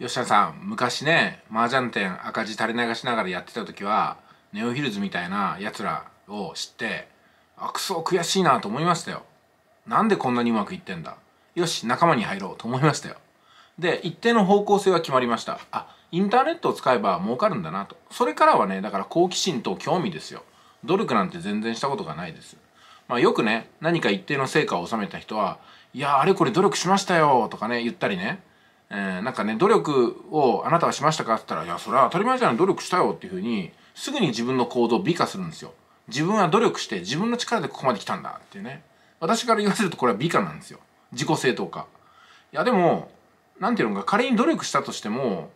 吉田さん昔ね麻雀店赤字垂れ流しながらやってた時はネオヒルズみたいなやつらを知ってあくそ悔しいなと思いましたよなんでこんなにうまくいってんだよし仲間に入ろうと思いましたよで一定の方向性は決まりましたあインターネットを使えば儲かるんだなとそれからはねだから好奇心と興味ですよ努力なんて全然したことがないですまあよくね何か一定の成果を収めた人はいやあれこれ努力しましたよとかね言ったりねえー、なんかね、努力をあなたはしましたかって言ったら、いや、それは当たり前じゃい、努力したよっていうふうに、すぐに自分の行動を美化するんですよ。自分は努力して自分の力でここまで来たんだっていうね。私から言わせるとこれは美化なんですよ。自己正当化。いや、でも、なんていうのか、仮に努力したとしても、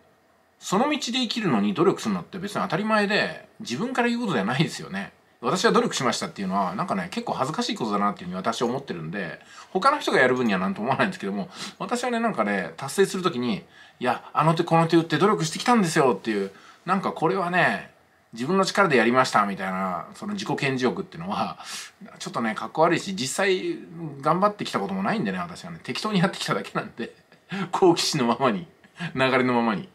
その道で生きるのに努力するのって別に当たり前で、自分から言うことじゃないですよね。私は努力しましたっていうのはなんかね結構恥ずかしいことだなっていうふうに私は思ってるんで他の人がやる分には何とも思わないんですけども私はねなんかね達成する時にいやあの手この手打って努力してきたんですよっていうなんかこれはね自分の力でやりましたみたいなその自己顕示欲っていうのはちょっとねかっこ悪いし実際頑張ってきたこともないんでね私はね適当にやってきただけなんで好奇心のままに流れのままに。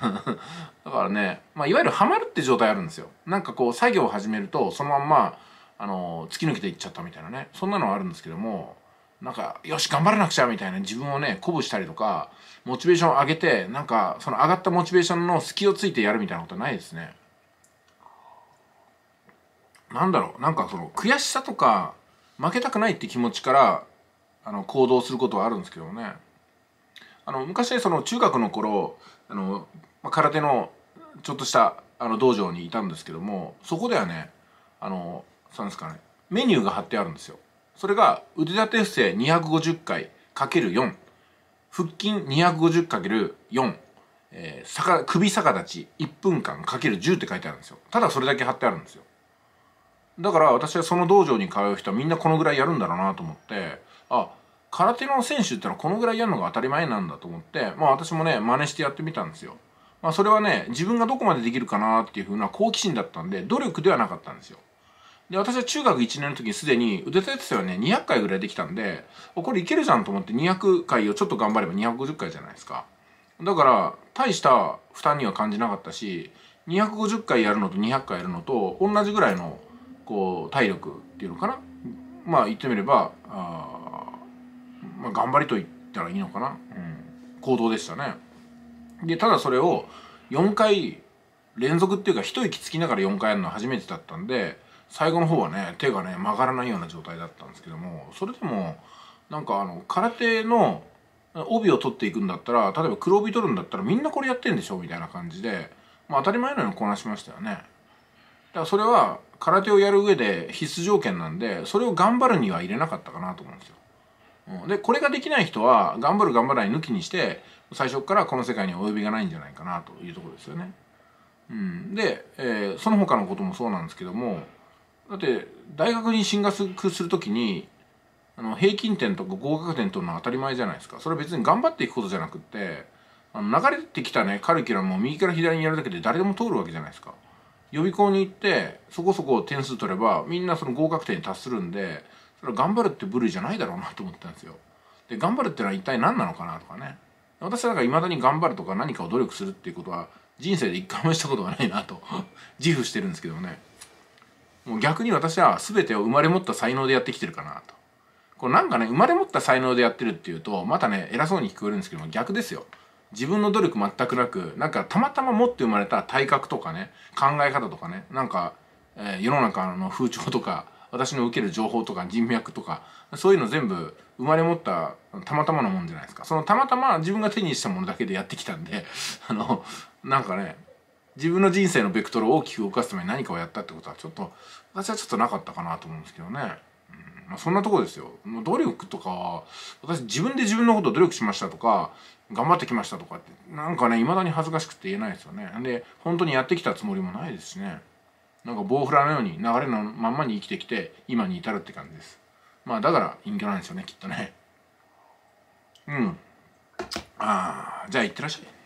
だからね、まあ、いわゆるハマるって状態あるんですよなんかこう作業を始めるとそのまんまあの突き抜けていっちゃったみたいなねそんなのはあるんですけどもなんかよし頑張らなくちゃみたいな自分をね鼓舞したりとかモチベーションを上げてなんかその上がったモチベーションの隙をついてやるみたいなことないですね。なんだろうなんかその悔しさとか負けたくないって気持ちからあの行動することはあるんですけどもねあの昔その中学の頃あのまあ、空手のちょっとしたあの道場にいたんですけどもそこではねあのなんですかねメニューが貼ってあるんですよそれが腕立て伏せ 250× 回 ×4 腹筋 250×4 えー、逆首逆立ち1分間 ×10 って書いてあるんですよただそれだけ貼ってあるんですよだから私はその道場に通う人はみんなこのぐらいやるんだろうなと思ってあ空手の選手ってのはこのぐらいやるのが当たり前なんだと思ってまあ私もね真似してやってみたんですよまあ、それはね自分がどこまでできるかなっていうふうな好奇心だったんで努力ではなかったんですよで私は中学1年の時にすでに腕立て伏せはね200回ぐらいできたんでこれいけるじゃんと思って200回をちょっと頑張れば250回じゃないですかだから大した負担には感じなかったし250回やるのと200回やるのと同じぐらいのこう体力っていうのかなまあ言ってみればあ、まあ、頑張りと言ったらいいのかな、うん、行動でしたね。でただそれを4回連続っていうか一息つきながら4回やるのは初めてだったんで最後の方はね手がね曲がらないような状態だったんですけどもそれでもなんかあの空手の帯を取っていくんだったら例えば黒帯取るんだったらみんなこれやってんでしょみたいな感じで、まあ、当たり前のようにこなしましたよね。だからそれは空手をやる上で必須条件なんでそれを頑張るには入れなかったかなと思うんですよ。でこれができない人は頑張る頑張らない抜きにして最初からこの世界には及びがないんじゃないかなというところですよね。うん、で、えー、その他のこともそうなんですけどもだって大学に進学する時にあの平均点とか合格点取るのは当たり前じゃないですかそれは別に頑張っていくことじゃなくってあの流れてきたねカルキュラムを右から左にやるだけで誰でも通るわけじゃないですか。予備校に行ってそこそこ点数取ればみんなその合格点に達するんでそれは頑張るって部類じゃないだろうなと思ったんですよで頑張るってのは一体何なのかなとかね私はだからいまだに頑張るとか何かを努力するっていうことは人生で一回もしたことがないなと 自負してるんですけどもねもう逆に私は全てを生まれ持った才能でやってきてるかなとこれなんかね生まれ持った才能でやってるっていうとまたね偉そうに聞こえるんですけども逆ですよ自分の努力全くなくなんかたまたま持って生まれた体格とかね考え方とかねなんか、えー、世の中の風潮とか私の受ける情報とか人脈とかそういうの全部生まれ持ったたまたまのもんじゃないですかそのたまたま自分が手にしたものだけでやってきたんで あのなんかね自分の人生のベクトルを大きく動かすために何かをやったってことはちょっと私はちょっとなかったかなと思うんですけどね。まそんなとこですよ。もう努力とかは、私自分で自分のこと努力しましたとか、頑張ってきましたとかって、なんかね、未だに恥ずかしくて言えないですよね。で、本当にやってきたつもりもないですしね。なんか棒フラのように流れのまんまに生きてきて今に至るって感じですまあだから隠居なんですよねきっとねうんああじゃあいってらっしゃい